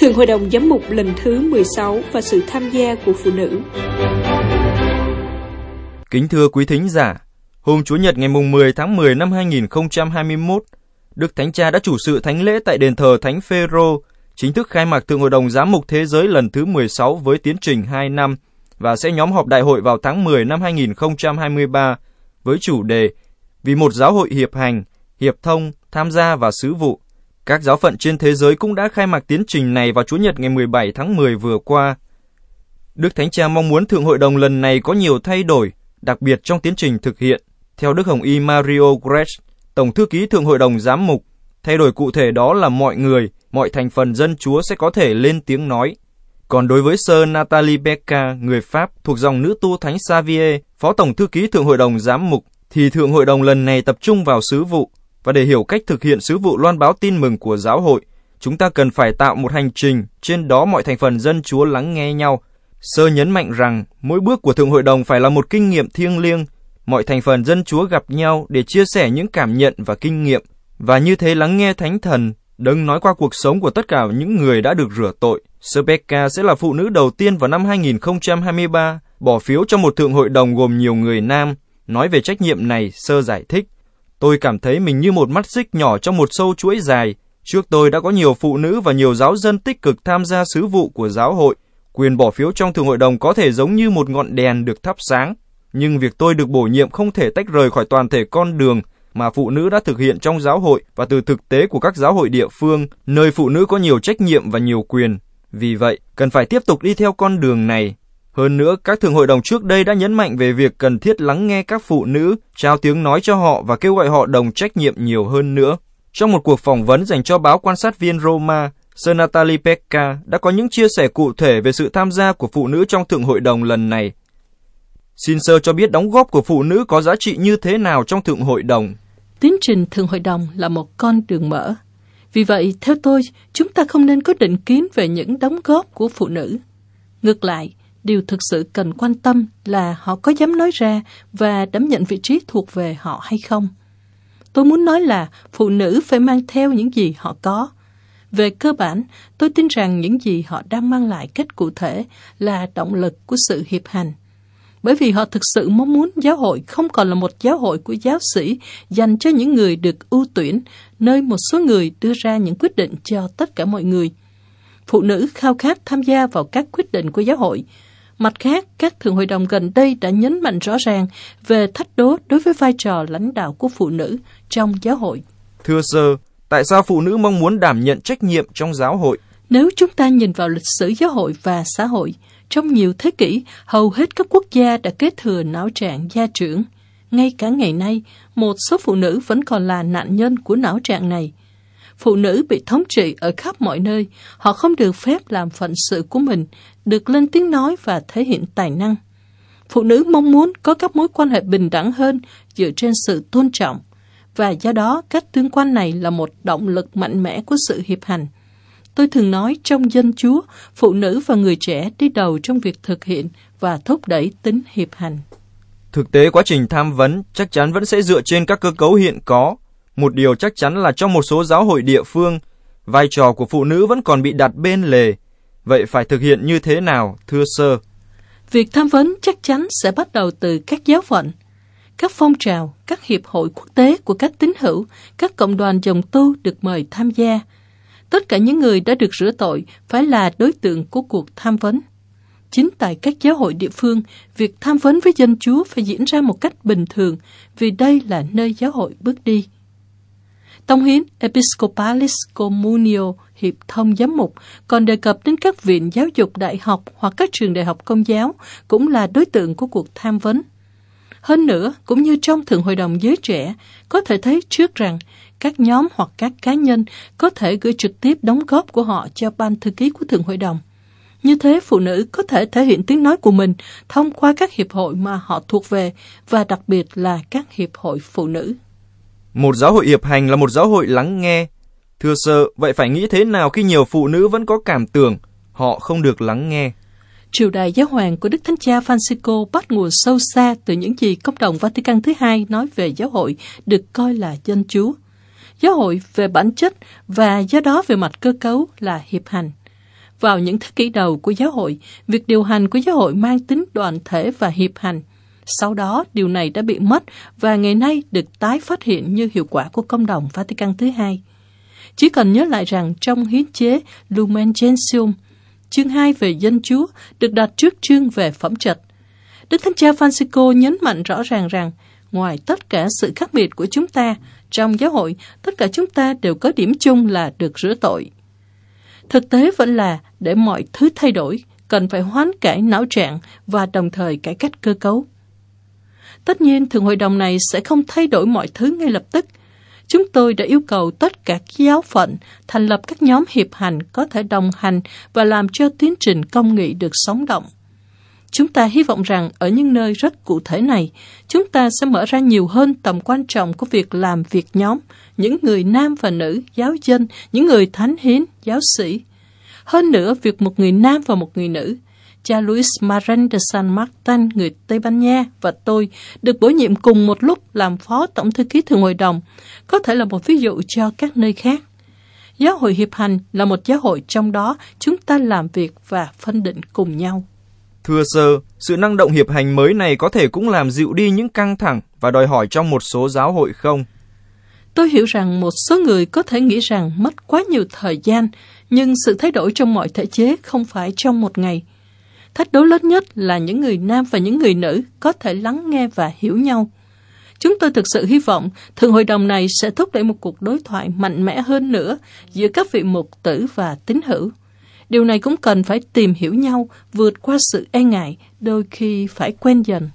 Thường hội đồng giám mục lần thứ 16 và sự tham gia của phụ nữ. Kính thưa quý thính giả, hôm Chủ nhật ngày mùng 10 tháng 10 năm 2021, Đức Thánh Cha đã chủ sự thánh lễ tại đền thờ Thánh Phêrô, chính thức khai mạc Thượng hội đồng Giám mục Thế giới lần thứ 16 với tiến trình 2 năm và sẽ nhóm họp đại hội vào tháng 10 năm 2023 với chủ đề Vì một giáo hội hiệp hành, hiệp thông, tham gia và sứ vụ – các giáo phận trên thế giới cũng đã khai mạc tiến trình này vào Chủ nhật ngày 17 tháng 10 vừa qua. Đức Thánh Cha mong muốn Thượng hội đồng lần này có nhiều thay đổi, đặc biệt trong tiến trình thực hiện. Theo Đức Hồng Y Mario Grech, Tổng thư ký Thượng hội đồng giám mục, thay đổi cụ thể đó là mọi người, mọi thành phần dân chúa sẽ có thể lên tiếng nói. Còn đối với Sơ Natalie Becca, người Pháp thuộc dòng nữ tu Thánh Xavier, Phó Tổng Thư ký Thượng Hội đồng Giám mục, thì Thượng Hội đồng lần này tập trung vào sứ vụ, và để hiểu cách thực hiện sứ vụ loan báo tin mừng của giáo hội, chúng ta cần phải tạo một hành trình trên đó mọi thành phần dân Chúa lắng nghe nhau. Sơ nhấn mạnh rằng mỗi bước của Thượng Hội đồng phải là một kinh nghiệm thiêng liêng. Mọi thành phần dân Chúa gặp nhau để chia sẻ những cảm nhận và kinh nghiệm và như thế lắng nghe Thánh Thần đấng nói qua cuộc sống của tất cả những người đã được rửa tội. Rebecca sẽ là phụ nữ đầu tiên vào năm 2023 bỏ phiếu cho một thượng hội đồng gồm nhiều người nam. Nói về trách nhiệm này, Sơ giải thích. Tôi cảm thấy mình như một mắt xích nhỏ trong một sâu chuỗi dài. Trước tôi đã có nhiều phụ nữ và nhiều giáo dân tích cực tham gia sứ vụ của giáo hội. Quyền bỏ phiếu trong thường hội đồng có thể giống như một ngọn đèn được thắp sáng. Nhưng việc tôi được bổ nhiệm không thể tách rời khỏi toàn thể con đường mà phụ nữ đã thực hiện trong giáo hội và từ thực tế của các giáo hội địa phương, nơi phụ nữ có nhiều trách nhiệm và nhiều quyền. Vì vậy, cần phải tiếp tục đi theo con đường này hơn nữa, các thường hội đồng trước đây đã nhấn mạnh về việc cần thiết lắng nghe các phụ nữ, trao tiếng nói cho họ và kêu gọi họ đồng trách nhiệm nhiều hơn nữa. Trong một cuộc phỏng vấn dành cho báo quan sát viên Roma, Senatali Pekka đã có những chia sẻ cụ thể về sự tham gia của phụ nữ trong Thượng hội đồng lần này. Sinser cho biết đóng góp của phụ nữ có giá trị như thế nào trong Thượng hội đồng. Tiến trình Thượng hội đồng là một con đường mở. Vì vậy, theo tôi, chúng ta không nên có định kiến về những đóng góp của phụ nữ. Ngược lại, điều thực sự cần quan tâm là họ có dám nói ra và đảm nhận vị trí thuộc về họ hay không. Tôi muốn nói là phụ nữ phải mang theo những gì họ có. Về cơ bản, tôi tin rằng những gì họ đang mang lại cách cụ thể là động lực của sự hiệp hành. Bởi vì họ thực sự mong muốn giáo hội không còn là một giáo hội của giáo sĩ dành cho những người được ưu tuyển, nơi một số người đưa ra những quyết định cho tất cả mọi người. Phụ nữ khao khát tham gia vào các quyết định của giáo hội, Mặt khác, các thượng hội đồng gần đây đã nhấn mạnh rõ ràng về thách đố đối với vai trò lãnh đạo của phụ nữ trong giáo hội. Thưa sơ, tại sao phụ nữ mong muốn đảm nhận trách nhiệm trong giáo hội? Nếu chúng ta nhìn vào lịch sử giáo hội và xã hội, trong nhiều thế kỷ, hầu hết các quốc gia đã kế thừa não trạng gia trưởng. Ngay cả ngày nay, một số phụ nữ vẫn còn là nạn nhân của não trạng này – phụ nữ bị thống trị ở khắp mọi nơi. Họ không được phép làm phận sự của mình, được lên tiếng nói và thể hiện tài năng. Phụ nữ mong muốn có các mối quan hệ bình đẳng hơn dựa trên sự tôn trọng, và do đó cách tương quan này là một động lực mạnh mẽ của sự hiệp hành. Tôi thường nói trong dân Chúa, phụ nữ và người trẻ đi đầu trong việc thực hiện và thúc đẩy tính hiệp hành. Thực tế quá trình tham vấn chắc chắn vẫn sẽ dựa trên các cơ cấu hiện có một điều chắc chắn là trong một số giáo hội địa phương, vai trò của phụ nữ vẫn còn bị đặt bên lề. Vậy phải thực hiện như thế nào, thưa sơ? Việc tham vấn chắc chắn sẽ bắt đầu từ các giáo phận, các phong trào, các hiệp hội quốc tế của các tín hữu, các cộng đoàn dòng tu được mời tham gia. Tất cả những người đã được rửa tội phải là đối tượng của cuộc tham vấn. Chính tại các giáo hội địa phương, việc tham vấn với dân Chúa phải diễn ra một cách bình thường, vì đây là nơi giáo hội bước đi. Tông hiến Episcopalis Communio Hiệp thông giám mục còn đề cập đến các viện giáo dục đại học hoặc các trường đại học công giáo cũng là đối tượng của cuộc tham vấn. Hơn nữa, cũng như trong Thượng Hội đồng Giới Trẻ, có thể thấy trước rằng các nhóm hoặc các cá nhân có thể gửi trực tiếp đóng góp của họ cho ban thư ký của Thượng Hội đồng. Như thế, phụ nữ có thể thể hiện tiếng nói của mình thông qua các hiệp hội mà họ thuộc về và đặc biệt là các hiệp hội phụ nữ. Một giáo hội hiệp hành là một giáo hội lắng nghe. Thưa sơ, vậy phải nghĩ thế nào khi nhiều phụ nữ vẫn có cảm tưởng họ không được lắng nghe? Triều đại giáo hoàng của Đức Thánh Cha Francisco bắt nguồn sâu xa từ những gì cộng đồng Vatican thứ hai nói về giáo hội được coi là dân chúa. Giáo hội về bản chất và do đó về mặt cơ cấu là hiệp hành. Vào những thế kỷ đầu của giáo hội, việc điều hành của giáo hội mang tính đoàn thể và hiệp hành. Sau đó, điều này đã bị mất và ngày nay được tái phát hiện như hiệu quả của công đồng Vatican thứ hai. Chỉ cần nhớ lại rằng trong hiến chế Lumen Gentium, chương 2 về dân chúa được đặt trước chương về phẩm trật. Đức Thánh Cha Francisco nhấn mạnh rõ ràng rằng, ngoài tất cả sự khác biệt của chúng ta, trong giáo hội, tất cả chúng ta đều có điểm chung là được rửa tội. Thực tế vẫn là, để mọi thứ thay đổi, cần phải hoán cải não trạng và đồng thời cải cách cơ cấu. Tất nhiên, thường hội đồng này sẽ không thay đổi mọi thứ ngay lập tức. Chúng tôi đã yêu cầu tất cả các giáo phận thành lập các nhóm hiệp hành có thể đồng hành và làm cho tiến trình công nghị được sống động. Chúng ta hy vọng rằng ở những nơi rất cụ thể này, chúng ta sẽ mở ra nhiều hơn tầm quan trọng của việc làm việc nhóm, những người nam và nữ, giáo dân, những người thánh hiến, giáo sĩ. Hơn nữa, việc một người nam và một người nữ cha Luis Marin de San Martin, người Tây Ban Nha và tôi được bổ nhiệm cùng một lúc làm phó tổng thư ký thường hội đồng, có thể là một ví dụ cho các nơi khác. Giáo hội hiệp hành là một giáo hội trong đó chúng ta làm việc và phân định cùng nhau. Thưa sơ, sự năng động hiệp hành mới này có thể cũng làm dịu đi những căng thẳng và đòi hỏi trong một số giáo hội không? Tôi hiểu rằng một số người có thể nghĩ rằng mất quá nhiều thời gian, nhưng sự thay đổi trong mọi thể chế không phải trong một ngày – Thách đố lớn nhất là những người nam và những người nữ có thể lắng nghe và hiểu nhau. Chúng tôi thực sự hy vọng Thượng hội đồng này sẽ thúc đẩy một cuộc đối thoại mạnh mẽ hơn nữa giữa các vị mục tử và tín hữu. Điều này cũng cần phải tìm hiểu nhau, vượt qua sự e ngại, đôi khi phải quen dần.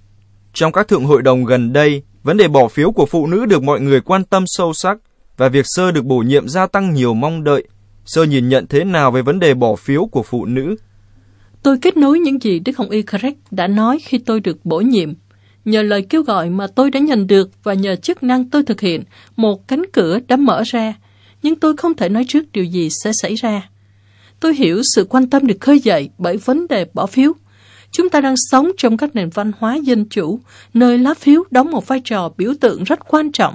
Trong các thượng hội đồng gần đây, vấn đề bỏ phiếu của phụ nữ được mọi người quan tâm sâu sắc và việc sơ được bổ nhiệm gia tăng nhiều mong đợi. Sơ nhìn nhận thế nào về vấn đề bỏ phiếu của phụ nữ Tôi kết nối những gì Đức Hồng Y Craig đã nói khi tôi được bổ nhiệm. Nhờ lời kêu gọi mà tôi đã nhận được và nhờ chức năng tôi thực hiện, một cánh cửa đã mở ra, nhưng tôi không thể nói trước điều gì sẽ xảy ra. Tôi hiểu sự quan tâm được khơi dậy bởi vấn đề bỏ phiếu. Chúng ta đang sống trong các nền văn hóa dân chủ, nơi lá phiếu đóng một vai trò biểu tượng rất quan trọng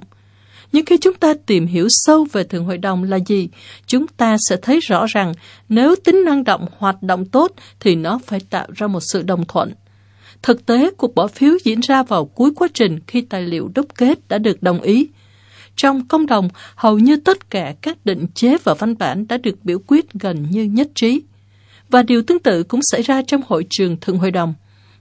nhưng khi chúng ta tìm hiểu sâu về Thượng Hội đồng là gì, chúng ta sẽ thấy rõ rằng nếu tính năng động hoạt động tốt thì nó phải tạo ra một sự đồng thuận. Thực tế, cuộc bỏ phiếu diễn ra vào cuối quá trình khi tài liệu đúc kết đã được đồng ý. Trong công đồng, hầu như tất cả các định chế và văn bản đã được biểu quyết gần như nhất trí. Và điều tương tự cũng xảy ra trong hội trường Thượng Hội đồng.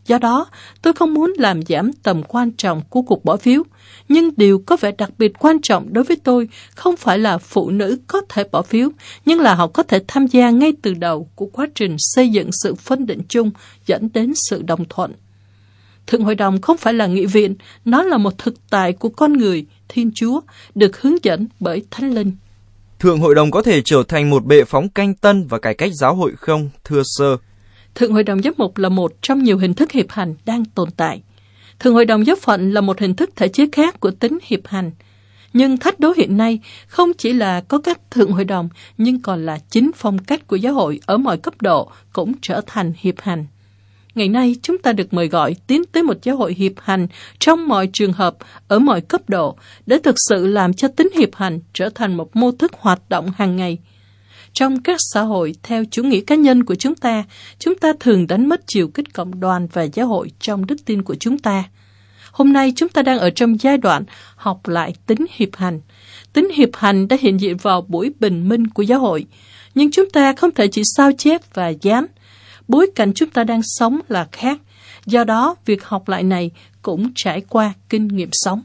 Do đó, tôi không muốn làm giảm tầm quan trọng của cuộc bỏ phiếu. Nhưng điều có vẻ đặc biệt quan trọng đối với tôi không phải là phụ nữ có thể bỏ phiếu, nhưng là họ có thể tham gia ngay từ đầu của quá trình xây dựng sự phân định chung dẫn đến sự đồng thuận. Thượng hội đồng không phải là nghị viện, nó là một thực tại của con người, Thiên Chúa, được hướng dẫn bởi Thánh Linh. Thượng hội đồng có thể trở thành một bệ phóng canh tân và cải cách giáo hội không, thưa sơ? Thượng hội đồng giám mục là một trong nhiều hình thức hiệp hành đang tồn tại. Thượng hội đồng giáo phận là một hình thức thể chế khác của tính hiệp hành. Nhưng thách đố hiện nay không chỉ là có các thượng hội đồng, nhưng còn là chính phong cách của giáo hội ở mọi cấp độ cũng trở thành hiệp hành. Ngày nay, chúng ta được mời gọi tiến tới một giáo hội hiệp hành trong mọi trường hợp, ở mọi cấp độ, để thực sự làm cho tính hiệp hành trở thành một mô thức hoạt động hàng ngày – trong các xã hội theo chủ nghĩa cá nhân của chúng ta, chúng ta thường đánh mất chiều kích cộng đoàn và giáo hội trong đức tin của chúng ta. Hôm nay chúng ta đang ở trong giai đoạn học lại tính hiệp hành. Tính hiệp hành đã hiện diện vào buổi bình minh của giáo hội, nhưng chúng ta không thể chỉ sao chép và dán. Bối cảnh chúng ta đang sống là khác, do đó việc học lại này cũng trải qua kinh nghiệm sống.